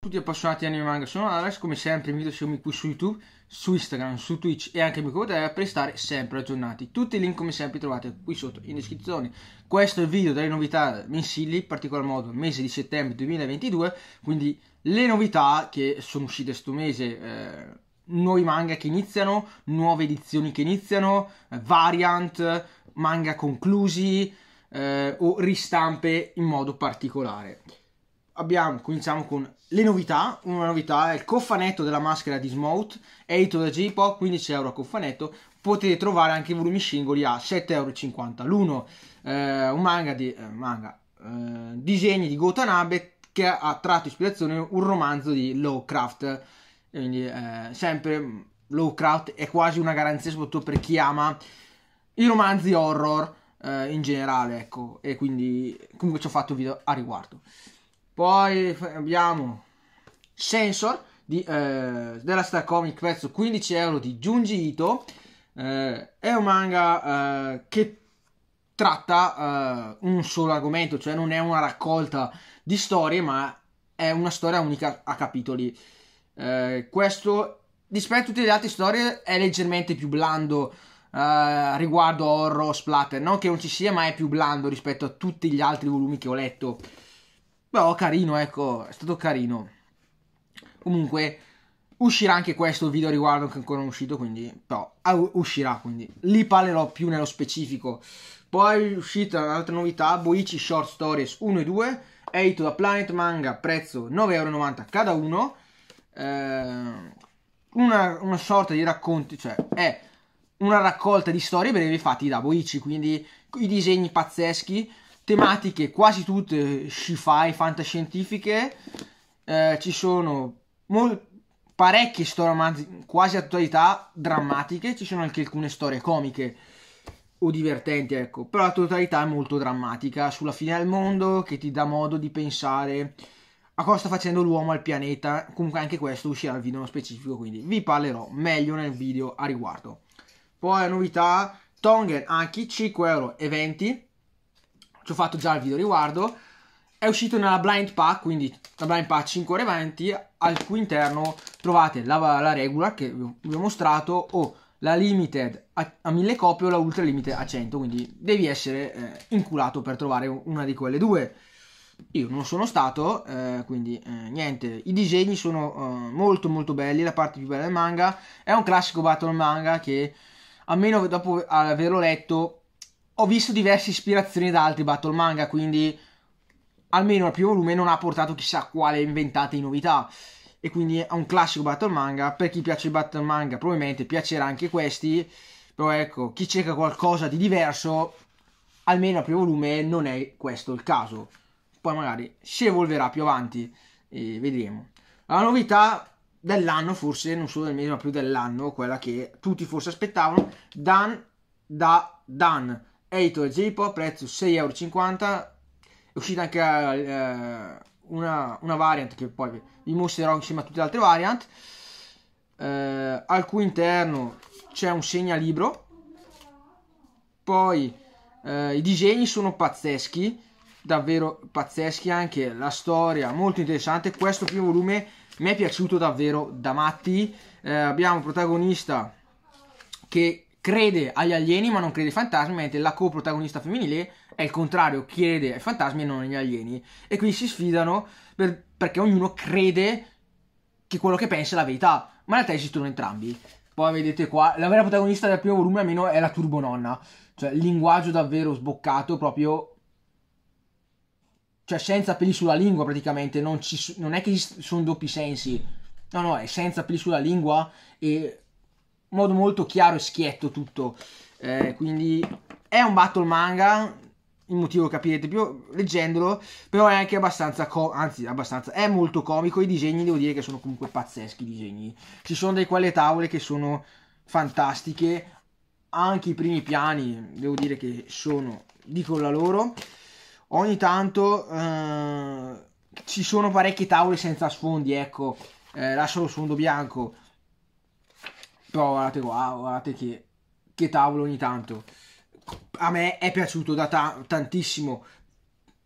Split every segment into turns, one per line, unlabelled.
tutti appassionati di anime manga sono Alex come sempre invito a seguirmi qui su youtube su instagram su twitch e anche mi comodare per stare sempre aggiornati tutti i link come sempre trovate qui sotto in descrizione questo è il video delle novità mensili in particolar modo mese di settembre 2022 quindi le novità che sono uscite questo mese eh, nuovi manga che iniziano, nuove edizioni che iniziano, variant, manga conclusi eh, o ristampe in modo particolare. Abbiamo, cominciamo con le novità. Una novità è il cofanetto della maschera di Smote, edito da J-Pop, 15 euro a cofanetto. Potete trovare anche i volumi singoli a 7,50 euro l'uno. Eh, un manga di... Eh, manga, eh, disegni di Gotanabe che ha tratto ispirazione un romanzo di Lovecraft quindi eh, sempre Lovecraft è quasi una garanzia soprattutto per chi ama i romanzi horror eh, in generale, ecco. E quindi comunque ci ho fatto video a riguardo. Poi abbiamo Sensor di, eh, della Star Comic prezzo 15 euro di Junji Ito. Eh, è un manga eh, che tratta eh, un solo argomento, cioè non è una raccolta di storie, ma è una storia unica a capitoli. Eh, questo, rispetto a tutte le altre storie, è leggermente più blando eh, riguardo horror splatter. Non che non ci sia, ma è più blando rispetto a tutti gli altri volumi che ho letto. Però carino, ecco, è stato carino. Comunque, uscirà anche questo video riguardo che ancora non è uscito, quindi... Però ah, uscirà, quindi lì parlerò più nello specifico. Poi è uscita un'altra novità, Boichi Short Stories 1 e 2, edito da Planet Manga, prezzo 9,90€ cada uno. Ehm, una, una, sorta di racconti, cioè è una raccolta di storie brevi fatti da Boichi, quindi i disegni pazzeschi, tematiche quasi tutte sci-fi, fantascientifiche, eh, ci sono mol- parecchie storie romanzi, quasi a totalità drammatiche, ci sono anche alcune storie comiche o divertenti, ecco, però la totalità è molto drammatica sulla fine del mondo che ti dà modo di pensare a cosa sta facendo l'uomo al pianeta, comunque anche questo uscirà nel video specifico, quindi vi parlerò meglio nel video a riguardo. Poi la novità, Tongen Anki 5,20 euro, ci ho fatto già il video a riguardo, è uscito nella blind pack, quindi la blind pack 5,20 al cui interno trovate la, la regular che vi ho mostrato o la limited a, a 1000 copie o la ultra limited a 100, quindi devi essere eh, inculato per trovare una di quelle due. Io non sono stato, eh, quindi eh, niente, i disegni sono eh, molto molto belli, la parte più bella del manga, è un classico battle manga che almeno dopo averlo letto ho visto diverse ispirazioni da altri battle manga, quindi almeno al primo volume non ha portato chissà quale inventate novità e quindi è un classico battle manga, per chi piace il battle manga probabilmente piacerà anche questi, però ecco, chi cerca qualcosa di diverso, almeno al primo volume non è questo il caso poi magari si evolverà più avanti e vedremo. La novità dell'anno, forse non solo del mese, ma più dell'anno, quella che tutti forse aspettavano, Dan da Dan, editor J-Pop, prezzo 6,50€, è uscita anche eh, una, una, variant che poi vi mostrerò insieme a tutte le altre variant, eh, al cui interno c'è un segnalibro, poi eh, i disegni sono pazzeschi, davvero pazzeschi anche la storia molto interessante questo primo volume mi è piaciuto davvero da matti eh, abbiamo un protagonista che crede agli alieni ma non crede ai fantasmi mentre la coprotagonista femminile è il contrario crede ai fantasmi e non agli alieni e quindi si sfidano per, perché ognuno crede che quello che pensa è la verità ma in realtà esistono entrambi poi vedete qua, la vera protagonista del primo volume almeno è la Turbononna. Cioè, linguaggio davvero sboccato, proprio cioè senza peli sulla lingua praticamente, non, ci, non è che ci sono doppi sensi, no no, è senza peli sulla lingua e in modo molto chiaro e schietto tutto, eh, quindi è un battle manga, il motivo capirete più leggendolo, però è anche abbastanza, co- anzi abbastanza, è molto comico, i disegni devo dire che sono comunque pazzeschi i disegni, ci sono delle quale tavole che sono fantastiche, anche i primi piani devo dire che sono, dicono la loro, ogni tanto eh, ci sono parecchi tavoli senza sfondi, ecco, eh, lascio lo sfondo bianco. Però guardate qua, guardate che, che tavolo ogni tanto. A me è piaciuto da ta- tantissimo.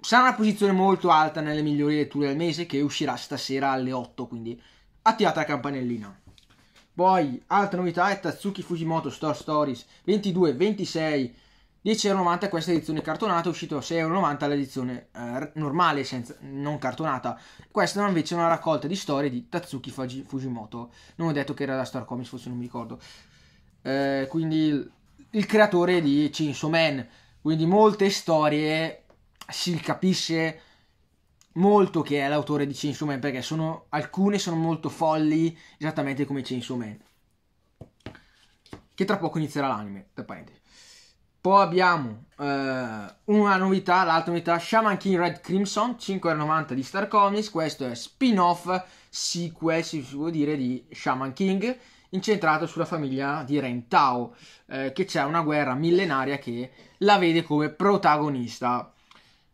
Sarà una posizione molto alta nelle migliori letture del mese che uscirà stasera alle 8, quindi attivate la campanellina. Poi, altra novità è Tatsuki Fujimoto Store Stories 22-26 10,90€ questa edizione cartonata, è uscito a 6,90€ l'edizione eh, normale, senza, non cartonata. Questa invece è una raccolta di storie di Tatsuki Fujimoto. Non ho detto che era da Star Comics, forse non mi ricordo. Eh, quindi il, il, creatore di Chainsaw Man. Quindi molte storie si capisce molto che è l'autore di Chainsaw Man, perché sono, alcune sono molto folli, esattamente come Chainsaw Man. Che tra poco inizierà l'anime, da parentesi. Poi abbiamo eh, una novità, l'altra novità, Shaman King Red Crimson, 5,90 di Star Comics, questo è spin-off, sequel, si può dire, di Shaman King, incentrato sulla famiglia di Ren Tao, eh, che c'è una guerra millenaria che la vede come protagonista.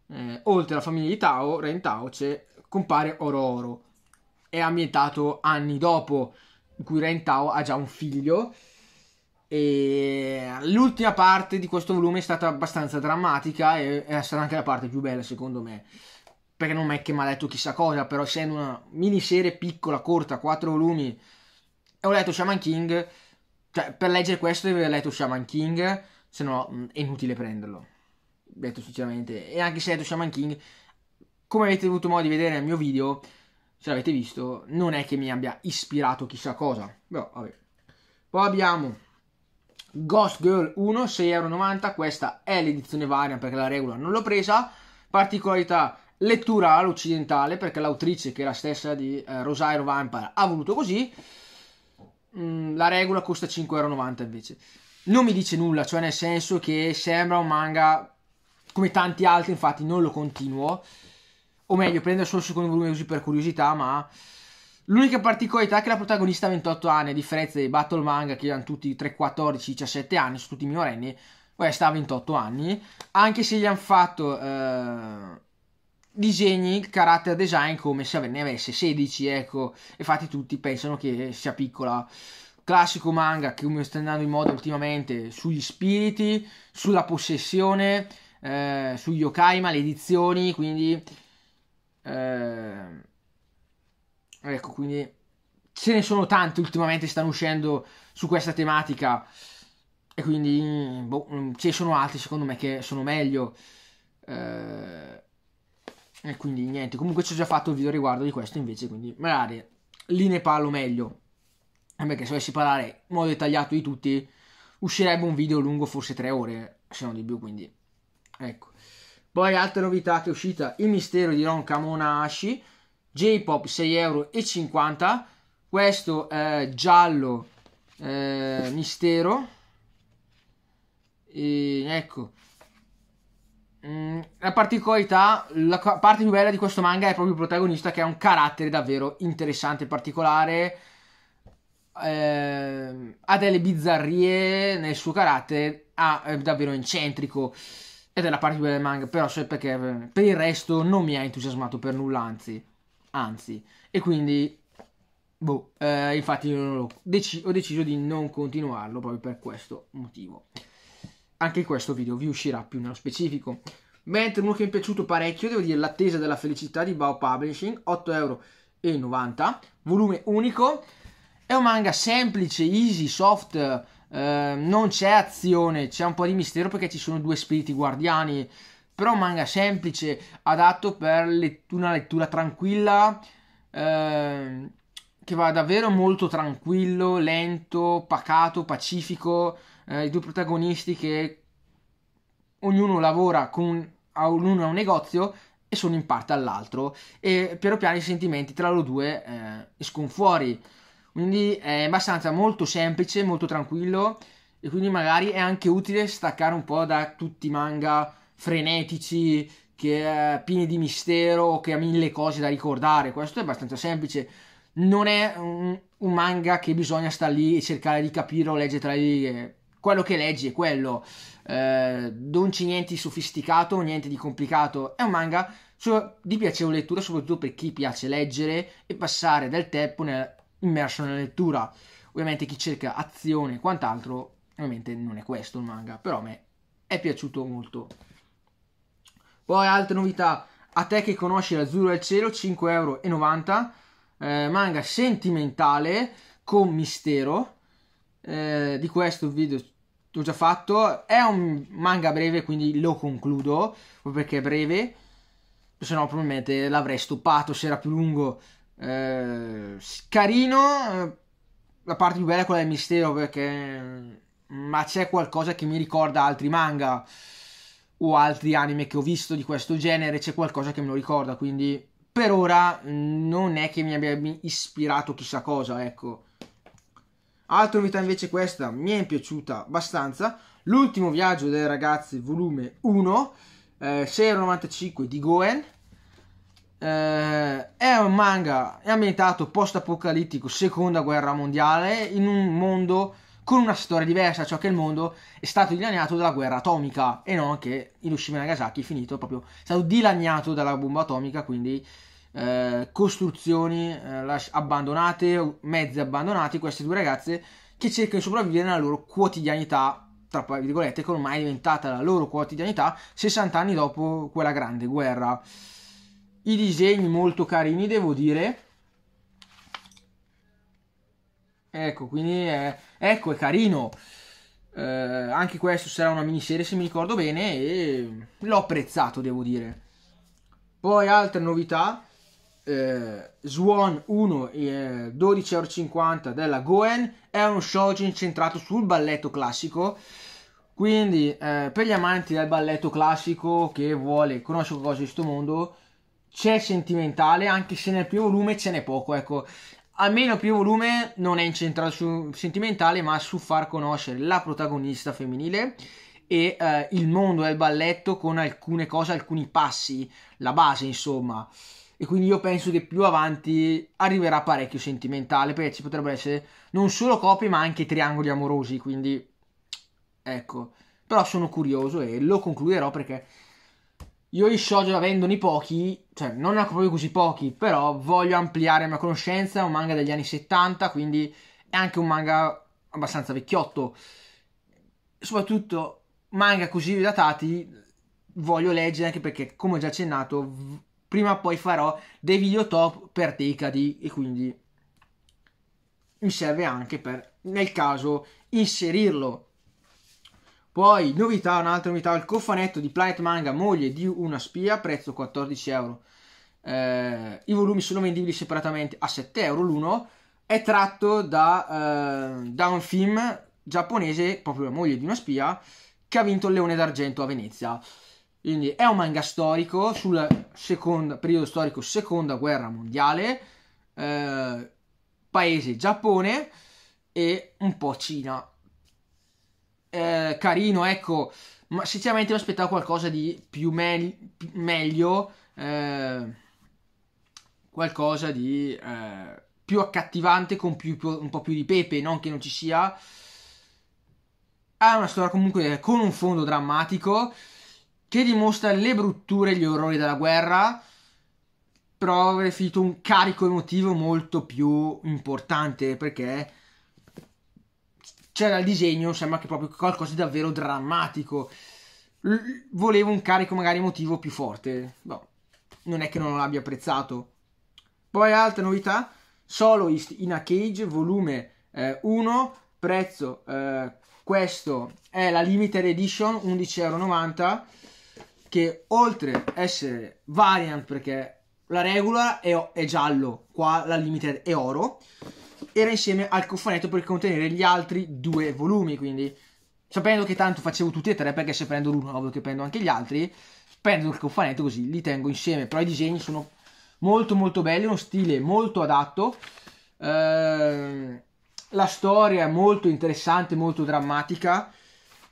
Eh, oltre alla famiglia di Tao, Ren Tao, c'è, compare Oro Oro. È ambientato anni dopo, in cui Ren Tao ha già un figlio, e l'ultima parte di questo volume è stata abbastanza drammatica e è stata anche la parte più bella secondo me. Perché non è che mi ha letto chissà cosa, però essendo una miniserie piccola, corta, 4 volumi, e ho letto Shaman King, cioè per leggere questo devi aver letto Shaman King, se no mm, è inutile prenderlo. Detto sinceramente, e anche se hai letto Shaman King, come avete avuto modo di vedere nel mio video, se l'avete visto, non è che mi abbia ispirato chissà cosa. Però vabbè. Poi abbiamo Ghost Girl 1 6,90€, questa è l'edizione varia perché la regola non l'ho presa, particolarità lettura all'occidentale perché l'autrice che è la stessa di eh, Rosario Vampire ha voluto così, mm, la regola costa 5,90€ invece. Non mi dice nulla, cioè nel senso che sembra un manga come tanti altri, infatti non lo continuo, o meglio prendo solo il secondo volume così per curiosità, ma L'unica particolarità è che la protagonista ha 28 anni, a differenza dei battle manga che hanno tutti 3, 14, 17 anni, sono tutti minorenni, questa ha 28 anni, anche se gli hanno fatto eh, disegni, character design come se ne avesse 16, ecco, infatti tutti pensano che sia piccola. Classico manga che mi sta andando in moda ultimamente sugli spiriti, sulla possessione, eh, sugli yokai, maledizioni, quindi... Eh, Ecco, quindi ce ne sono tante ultimamente stanno uscendo su questa tematica e quindi boh, mm, ce ne sono altri secondo me che sono meglio. Eh, e quindi niente, comunque ci ho già fatto un video riguardo di questo invece, quindi magari lì ne parlo meglio. Perché se dovessi parlare in modo dettagliato di tutti, uscirebbe un video lungo forse tre ore, se non di più, quindi ecco. Poi altra novità che è uscita, il mistero di Ron Kamonashi J-Pop 6,50€, Questo è giallo eh, mistero. E, ecco. Mm, la particolarità, la parte più bella di questo manga è proprio il protagonista che ha un carattere davvero interessante e particolare. Eh, ha delle bizzarrie nel suo carattere, ha, è davvero eccentrico ed è la parte più bella del manga, però so perché eh, per il resto non mi ha entusiasmato per nulla, anzi anzi. E quindi, boh, eh, infatti ho, dec- ho deciso di non continuarlo proprio per questo motivo. Anche questo video vi uscirà più nello specifico. Mentre uno che mi è piaciuto parecchio, devo dire, L'attesa della felicità di Bao Publishing, 8,90€, volume unico. È un manga semplice, easy, soft, eh, non c'è azione, c'è un po' di mistero perché ci sono due spiriti guardiani però un manga semplice, adatto per lett- una lettura tranquilla, eh, che va davvero molto tranquillo, lento, pacato, pacifico, eh, i due protagonisti che ognuno lavora con, a ognuno a un negozio e sono in parte all'altro e piano piano i sentimenti tra loro due eh, escono fuori quindi è abbastanza molto semplice molto tranquillo e quindi magari è anche utile staccare un po' da tutti i manga frenetici, che eh, pieni di mistero, che ha mille cose da ricordare. Questo è abbastanza semplice. Non è un, un manga che bisogna stare lì e cercare di capire o leggere tra le eh, righe. Quello che leggi è quello. Eh, non c'è niente di sofisticato, niente di complicato. È un manga su, di piacevole lettura, soprattutto per chi piace leggere e passare del tempo nel, immerso nella lettura. Ovviamente chi cerca azione e quant'altro, ovviamente non è questo il manga, però a me è piaciuto molto. Poi altre novità, a te che conosci l'azzurro e il cielo, 5,90€. Eh, manga sentimentale con mistero. Eh, di questo video ho già fatto. È un manga breve, quindi lo concludo, perché è breve. Se no probabilmente l'avrei stoppato se era più lungo. Eh, carino, eh, la parte più bella è quella del mistero perché... Mm, ma c'è qualcosa che mi ricorda altri manga o altri anime che ho visto di questo genere, c'è qualcosa che me lo ricorda, quindi per ora mm, non è che mi abbia ispirato chissà cosa, ecco. Altra novità invece questa mi è piaciuta abbastanza, l'ultimo viaggio dei ragazzi volume 1, eh, 695 di Goen, eh, è un manga è ambientato post-apocalittico, seconda guerra mondiale, in un mondo con una storia diversa, ciò cioè che il mondo è stato dilaniato dalla guerra atomica e non che Hiroshima e Nagasaki è finito proprio, è stato dilaniato dalla bomba atomica, quindi eh, costruzioni eh, abbandonate, mezzi abbandonati, queste due ragazze che cercano di sopravvivere nella loro quotidianità, tra virgolette, che ormai è diventata la loro quotidianità 60 anni dopo quella grande guerra. I disegni molto carini, devo dire Ecco, quindi è, ecco, è carino. Eh, anche questo sarà una miniserie se mi ricordo bene e l'ho apprezzato, devo dire. Poi altre novità. Eh, Swan 1 eh, 12,50€ della Goen è uno shoujo incentrato sul balletto classico. Quindi eh, per gli amanti del balletto classico che vuole conoscere qualcosa di questo mondo, c'è sentimentale, anche se nel primo volume ce n'è poco. Ecco, almeno più volume non è incentrato su sentimentale, ma su far conoscere la protagonista femminile e eh, il mondo del balletto con alcune cose, alcuni passi, la base, insomma. E quindi io penso che più avanti arriverà parecchio sentimentale, perché ci potrebbero essere non solo copie, ma anche triangoli amorosi, quindi ecco. Però sono curioso e lo concluderò perché io gli shoujo avendone pochi, cioè non ne ho proprio così pochi, però voglio ampliare la mia conoscenza, è un manga degli anni 70, quindi è anche un manga abbastanza vecchiotto. Soprattutto manga così datati voglio leggere anche perché, come ho già accennato, prima o poi farò dei video top per Decadi e quindi mi serve anche per, nel caso, inserirlo poi, novità, un'altra novità, il cofanetto di Planet Manga, moglie di una spia, prezzo 14 euro. Eh, I volumi sono vendibili separatamente a 7 euro l'uno. È tratto da, eh, da un film giapponese, proprio la moglie di una spia, che ha vinto il Leone d'Argento a Venezia. Quindi è un manga storico sul secondo, periodo storico seconda guerra mondiale, eh, paese Giappone e un po' Cina eh, carino, ecco, ma sinceramente mi aspettavo qualcosa di più, me- meglio, eh, qualcosa di eh, più accattivante con più, più, un po' più di pepe, non che non ci sia. Ha una storia comunque eh, con un fondo drammatico che dimostra le brutture e gli orrori della guerra, però avrei finito un carico emotivo molto più importante perché c'è il disegno sembra che proprio qualcosa di davvero drammatico. L- volevo un carico magari emotivo più forte. No, boh, non è che non l'abbia apprezzato. Poi altra novità, Soloist in a Cage, volume 1, eh, prezzo eh, questo è la limited edition 11,90€ che oltre essere variant perché la regular è, è giallo, qua la limited è oro era insieme al cofanetto per contenere gli altri due volumi, quindi sapendo che tanto facevo tutti e tre, perché se prendo l'uno ovvio che prendo anche gli altri, prendo il cofanetto così li tengo insieme, però i disegni sono molto molto belli, uno stile molto adatto, eh, la storia è molto interessante, molto drammatica,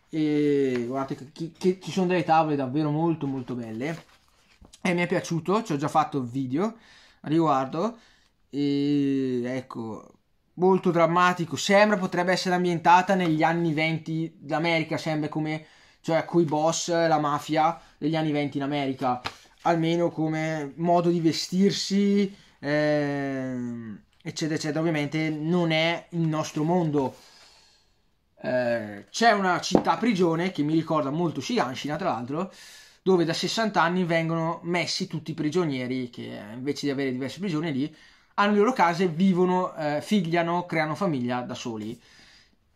e guardate che, che, che, ci sono delle tavole davvero molto molto belle e mi è piaciuto ci ho già fatto video a riguardo e ecco molto drammatico. Sembra potrebbe essere ambientata negli anni 20 d'America, sembra come cioè coi boss, la mafia degli anni 20 in America, almeno come modo di vestirsi, eh, eccetera, eccetera. Ovviamente non è il nostro mondo. Eh, c'è una città prigione che mi ricorda molto Shiganshina, tra l'altro, dove da 60 anni vengono messi tutti i prigionieri che invece di avere diverse prigioni lì hanno le loro case, vivono, eh, figliano, creano famiglia da soli.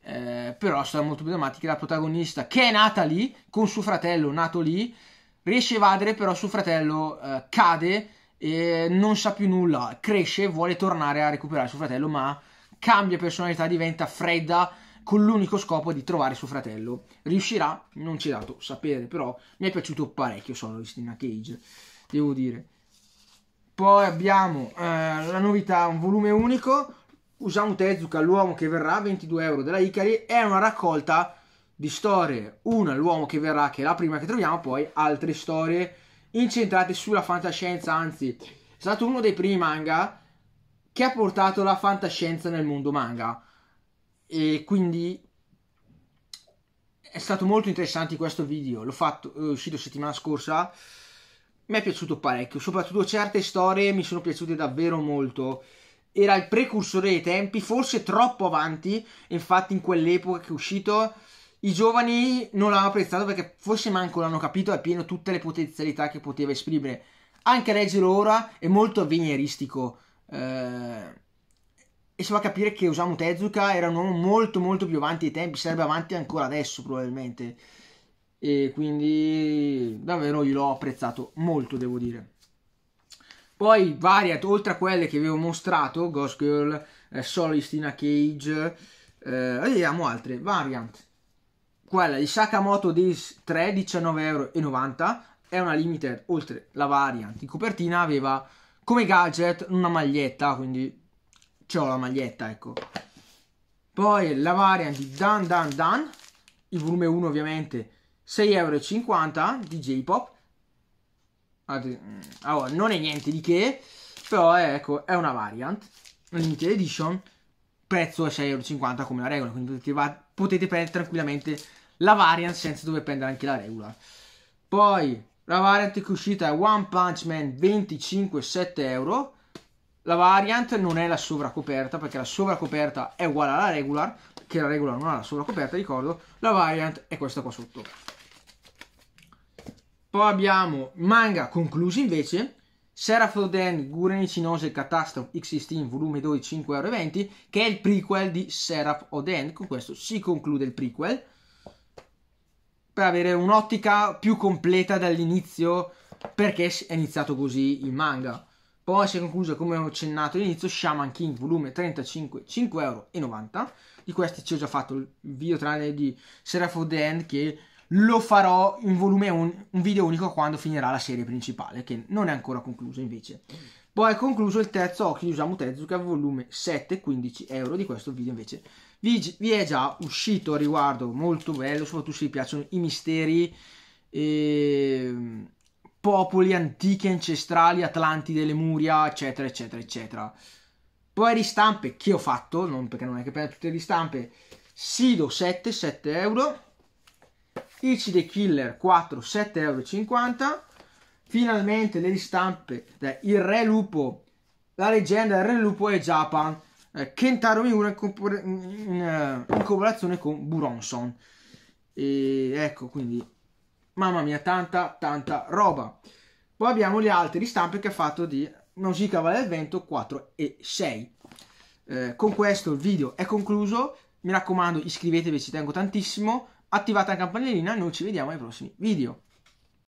Eh, però la storia è molto più drammatica. La protagonista, che è nata lì, con suo fratello nato lì, riesce a evadere, però suo fratello eh, cade e non sa più nulla. Cresce, vuole tornare a recuperare suo fratello, ma cambia personalità, diventa fredda con l'unico scopo di trovare suo fratello. Riuscirà? Non ci è dato sapere, però mi è piaciuto parecchio Solo Christina Cage, devo dire. Poi abbiamo eh, la novità, un volume unico, Usamu Tezuka, l'uomo che verrà, 22 euro della Icari, è una raccolta di storie, una l'uomo che verrà, che è la prima che troviamo, poi altre storie incentrate sulla fantascienza, anzi è stato uno dei primi manga che ha portato la fantascienza nel mondo manga e quindi è stato molto interessante questo video, l'ho fatto, è uscito settimana scorsa mi è piaciuto parecchio, soprattutto certe storie mi sono piaciute davvero molto. Era il precursore dei tempi, forse troppo avanti, infatti in quell'epoca che è uscito i giovani non l'hanno apprezzato perché forse manco l'hanno capito appieno tutte le potenzialità che poteva esprimere. Anche a leggere ora è molto avveniristico. Eh, e si fa capire che Osamu Tezuka era un uomo molto molto più avanti ai tempi, sarebbe avanti ancora adesso probabilmente e quindi davvero io l'ho apprezzato molto devo dire poi varie oltre a quelle che vi ho mostrato Ghost Girl, eh, Solistina Cage eh, vediamo altre variant quella di Sakamoto Days 3 19,90€ è una limited oltre la variant in copertina aveva come gadget una maglietta quindi c'ho la maglietta ecco poi la variant di Dan Dan Dan il volume 1 ovviamente 6,50€ di J-Pop. Mm, allora, non è niente di che, però è, eh, ecco, è una variant, limited edition, prezzo è 6,50€ come la regola, quindi potete, va- potete prendere tranquillamente la variant senza dover prendere anche la regola. Poi la variant che è uscita è One Punch Man 25,7€. La variant non è la sovracoperta perché la sovracoperta è uguale alla regular, che la regular non ha la sovracoperta, ricordo. La variant è questa qua sotto. Poi abbiamo manga conclusi invece, Seraph of Den, Guren Ichinose Catastrophe X16 volume 2 5,20€ che è il prequel di Seraph Oden. Con questo si conclude il prequel per avere un'ottica più completa dall'inizio perché è iniziato così il manga. Poi si è concluso, come ho accennato all'inizio, Shaman King volume 35 5,90€. Di questi ci ho già fatto il video tranne di Seraph Oden che lo farò in volume un, un video unico quando finirà la serie principale, che non è ancora conclusa invece. Poi è concluso il terzo occhio di Usamu Tezuka, volume 7, 15 euro di questo video invece. Vi, vi è già uscito a riguardo, molto bello, soprattutto se vi piacciono i misteri, eh, popoli antichi, ancestrali, Atlanti delle Muria, eccetera, eccetera, eccetera. Poi ristampe che ho fatto, non perché non è che prendo tutte le ristampe, Sido 7, 7 euro. Itch the Killer 4, 7,50€. Finalmente le ristampe da Il Re Lupo, la leggenda del Re Lupo e Japan. Eh, Kentaro Miura in, compor- in, in, eh, in collaborazione con Buronson. E ecco, quindi, mamma mia, tanta, tanta roba. Poi abbiamo le altre ristampe che ha fatto di Nausicaa Valle del Vento 4 e 6. Eh, con questo il video è concluso. Mi raccomando, iscrivetevi, ci tengo tantissimo attivate la campanellina, e noi ci vediamo ai prossimi video.